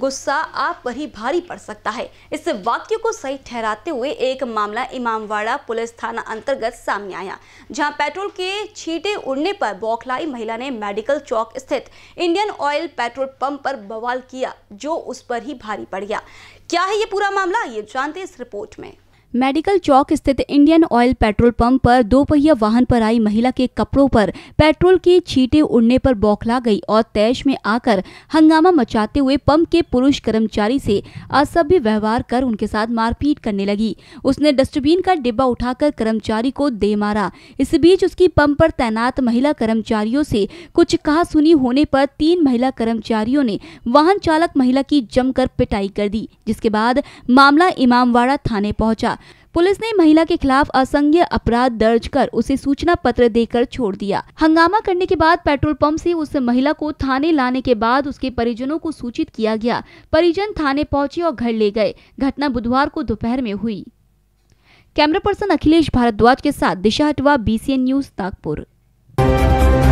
गुस्सा आप पर ही भारी पड़ सकता है इस वाक्य को सही ठहराते हुए एक मामला इमामवाड़ा पुलिस थाना अंतर्गत सामने आया जहां पेट्रोल के छींटे उड़ने पर बौखलाई महिला ने मेडिकल चौक स्थित इंडियन ऑयल पेट्रोल पंप पर बवाल किया जो उस पर ही भारी पड़ गया क्या है ये पूरा मामला ये जानते इस रिपोर्ट में मेडिकल चौक स्थित इंडियन ऑयल पेट्रोल पंप पर दो पहिया वाहन पर आई महिला के कपड़ों पर पेट्रोल की छींटे उड़ने पर बौखला गई और तैश में आकर हंगामा मचाते हुए पंप के पुरुष कर्मचारी से असभ्य व्यवहार कर उनके साथ मारपीट करने लगी उसने डस्टबिन का डिब्बा उठाकर कर्मचारी को दे मारा इस बीच उसकी पंप पर तैनात महिला कर्मचारियों से कुछ कहा सुनी होने पर तीन महिला कर्मचारियों ने वाहन चालक महिला की जमकर पिटाई कर दी जिसके बाद मामला इमामवाड़ा थाने पहुंचा पुलिस ने महिला के खिलाफ असंज्ञ अपराध दर्ज कर उसे सूचना पत्र देकर छोड़ दिया हंगामा करने के बाद पेट्रोल पंप से उस महिला को थाने लाने के बाद उसके परिजनों को सूचित किया गया परिजन थाने पहुंचे और घर ले गए घटना बुधवार को दोपहर में हुई कैमरा पर्सन अखिलेश भारद्वाज के साथ दिशा हटवा बीसीएन न्यूज नागपुर